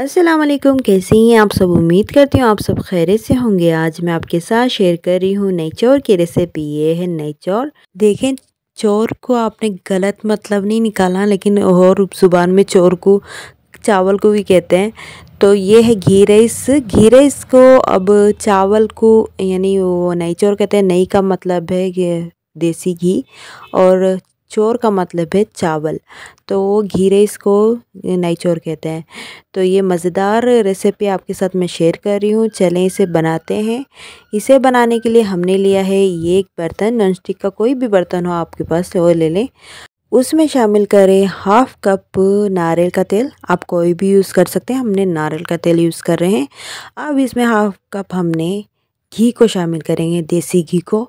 अस्सलाम वालेकुम कैसे हैं आप सब उम्मीद करती हूँ आप सब खैर से होंगे आज मैं आपके साथ शेयर कर रही हूँ नई चौर की रेसिपी ये है नई चौर देखें चौर को आपने गलत मतलब नहीं निकाला लेकिन और जुबान में चौर को चावल को भी कहते हैं तो ये है घी राइस घी राइस को अब चावल को यानी वो नई चौर कहते हैं नई का मतलब है देसी घी और चोर का मतलब है चावल तो घीरे इसको नई चोर कहते हैं तो ये मज़ेदार रेसिपी आपके साथ मैं शेयर कर रही हूँ चलें इसे बनाते हैं इसे बनाने के लिए हमने लिया है ये एक बर्तन नॉन स्टिक का कोई भी बर्तन हो आपके पास वो ले लें उसमें शामिल करें हाफ कप नारियल का तेल आप कोई भी यूज़ कर सकते हैं हमने नारियल का तेल यूज़ कर रहे हैं अब इसमें हाफ कप हमने घी को शामिल करेंगे देसी घी को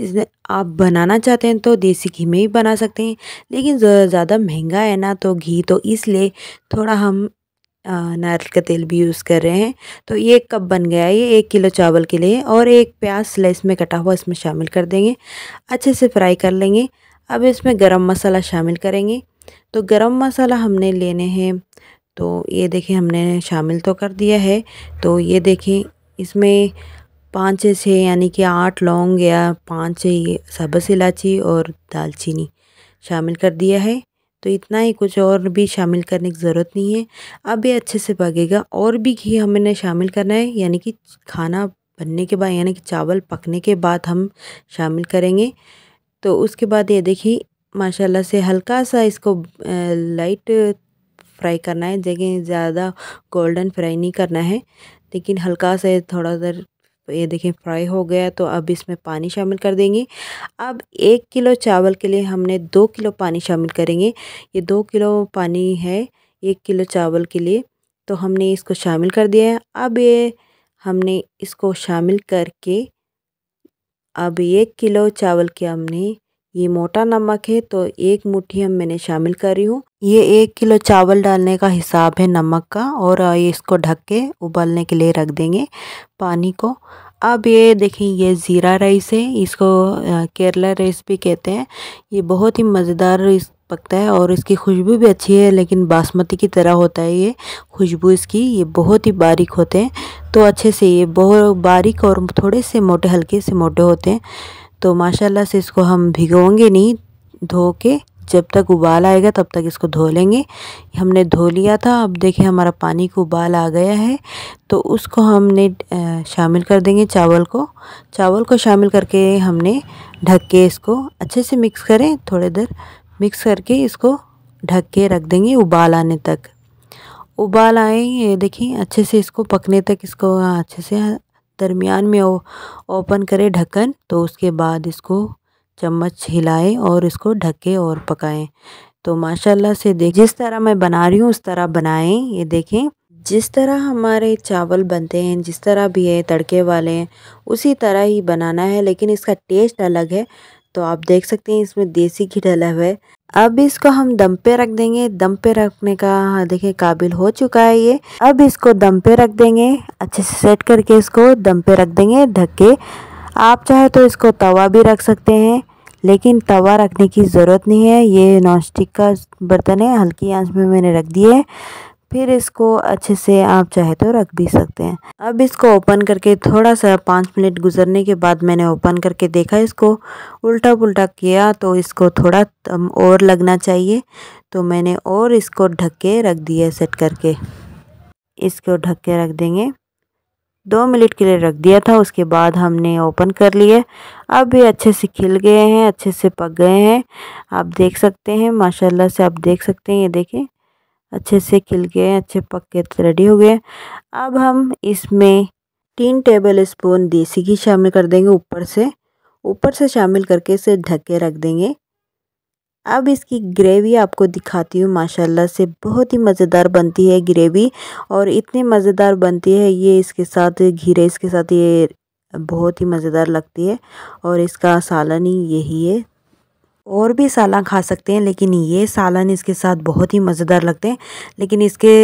इसमें आप बनाना चाहते हैं तो देसी घी में ही बना सकते हैं लेकिन ज़्यादा महंगा है ना तो घी तो इसलिए थोड़ा हम नारियल का तेल भी यूज़ कर रहे हैं तो ये एक कप बन गया ये एक किलो चावल के लिए और एक प्याज स्लाइस में कटा हुआ इसमें शामिल कर देंगे अच्छे से फ्राई कर लेंगे अब इसमें गरम मसाला शामिल करेंगे तो गरम मसाला हमने लेने हैं तो ये देखें हमने शामिल तो कर दिया है तो ये देखें इसमें पाँच से छः यानी कि आठ लौंग या पाँच से ये सबस इलायची और दालचीनी शामिल कर दिया है तो इतना ही कुछ और भी शामिल करने की ज़रूरत नहीं है अब ये अच्छे से पकेगा और भी घी हमने शामिल करना है यानी कि खाना बनने के बाद यानी कि चावल पकने के बाद हम शामिल करेंगे तो उसके बाद ये देखिए माशाल्लाह से हल्का सा इसको लाइट फ्राई करना है लेकिन ज़्यादा गोल्डन फ्राई नहीं करना है लेकिन हल्का सा थोड़ा देर तो ये देखें फ्राई हो गया तो अब इसमें पानी शामिल कर देंगे अब एक किलो चावल के लिए हमने दो किलो पानी शामिल करेंगे ये दो किलो पानी है एक किलो चावल के लिए तो हमने इसको शामिल कर दिया है अब ये हमने इसको शामिल करके अब एक किलो चावल के हमने ये मोटा नमक है तो एक मुट्ठी हम मैंने शामिल करी हूँ ये एक किलो चावल डालने का हिसाब है नमक का और ये इसको ढक के उबलने के लिए रख देंगे पानी को अब ये देखें ये ज़ीरा राइस है इसको केरला राइस भी कहते हैं ये बहुत ही मज़ेदार पकता है और इसकी खुशबू भी अच्छी है लेकिन बासमती की तरह होता है ये खुशबू इसकी ये बहुत ही बारीक होते हैं तो अच्छे से ये बहुत बारीक और थोड़े से मोटे हल्के से मोटे होते हैं तो माशाल्लाह से इसको हम भिगोएंगे नहीं धो के जब तक उबाल आएगा तब तक इसको धो लेंगे हमने धो लिया था अब देखिए हमारा पानी को उबाल आ गया है तो उसको हमने शामिल कर देंगे चावल को चावल को शामिल करके हमने ढक के इसको अच्छे से मिक्स करें थोड़ी देर मिक्स करके इसको ढक के रख देंगे उबाल आने तक उबाल आए ये देखिए अच्छे से इसको पकने तक इसको हाँ, अच्छे से दरमियान में ओपन करें ढक्कन तो उसके बाद इसको चम्मच हिलाएं और इसको ढके और पकाएं तो माशाल्लाह से देख जिस तरह मैं बना रही हूँ उस तरह बनाएं ये देखें जिस तरह हमारे चावल बनते हैं जिस तरह भी है तड़के वाले हैं उसी तरह ही बनाना है लेकिन इसका टेस्ट अलग है तो आप देख सकते हैं इसमें देसी घी डला हुआ है अब इसको हम दम पे रख देंगे दम पे रखने का हाँ, देखिए काबिल हो चुका है ये अब इसको दम पे रख देंगे अच्छे से सेट करके इसको दम पे रख देंगे ढक के आप चाहे तो इसको तवा भी रख सकते हैं लेकिन तवा रखने की ज़रूरत नहीं है ये नॉनस्टिक का बर्तन है हल्की आंच में मैंने रख दिया है फिर इसको अच्छे से आप चाहे तो रख भी सकते हैं अब इसको ओपन करके थोड़ा सा पाँच मिनट गुजरने के बाद मैंने ओपन करके देखा इसको उल्टा पुल्टा किया तो इसको थोड़ा और लगना चाहिए तो मैंने और इसको ढक के रख दिया सेट करके इसको ढक के रख देंगे दो मिनट के लिए रख दिया था उसके बाद हमने ओपन कर लिए अब ये अच्छे से खिल गए हैं अच्छे से पक गए हैं आप देख सकते हैं माशाल्लाह से आप देख सकते हैं ये देखें अच्छे से खिल गए हैं अच्छे पक के रेडी हो गए अब हम इसमें तीन टेबल स्पून देसी घी शामिल कर देंगे ऊपर से ऊपर से शामिल करके इसे ढक के रख देंगे अब इसकी ग्रेवी आपको दिखाती हूँ माशाल्लाह से बहुत ही मज़ेदार बनती है ग्रेवी और इतने मज़ेदार बनती है ये इसके साथ घीरे इसके साथ ये बहुत ही मज़ेदार लगती है और इसका सालन ही यही है और भी सालन खा सकते हैं लेकिन ये सालन इसके साथ बहुत ही मज़ेदार लगते हैं लेकिन इसके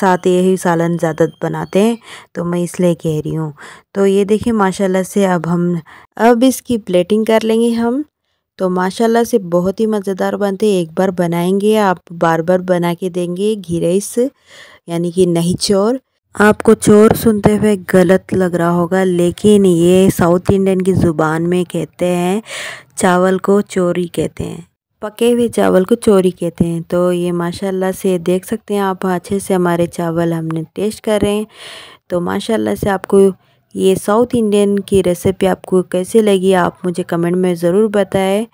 साथ यही सालन ज़्यादा बनाते हैं तो मैं इसलिए कह रही हूँ तो ये देखिए माशाल्लाह से अब हम अब इसकी प्लेटिंग कर लेंगे हम तो माशाल्लाह से बहुत ही मज़ेदार बनते हैं एक बार बनाएंगे आप बार बार बना के देंगे घिरेस यानी कि नहीं चोर आपको चोर सुनते हुए गलत लग रहा होगा लेकिन ये साउथ इंडियन की ज़ुबान में कहते हैं चावल को चोरी कहते हैं पके हुए चावल को चोरी कहते हैं तो ये माशाल्लाह से देख सकते हैं आप अच्छे से हमारे चावल हमने टेस्ट कर रहे हैं तो माशाल्लाह से आपको ये साउथ इंडियन की रेसिपी आपको कैसे लगी आप मुझे कमेंट में ज़रूर बताएं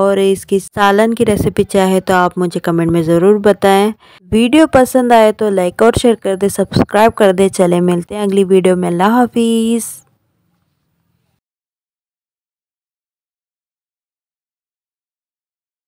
और इसकी सालन की रेसिपी चाहे तो आप मुझे कमेंट में ज़रूर बताएं वीडियो पसंद आए तो लाइक और शेयर कर दे सब्सक्राइब कर दे चले मिलते हैं अगली वीडियो में अल्लाह हाफिज़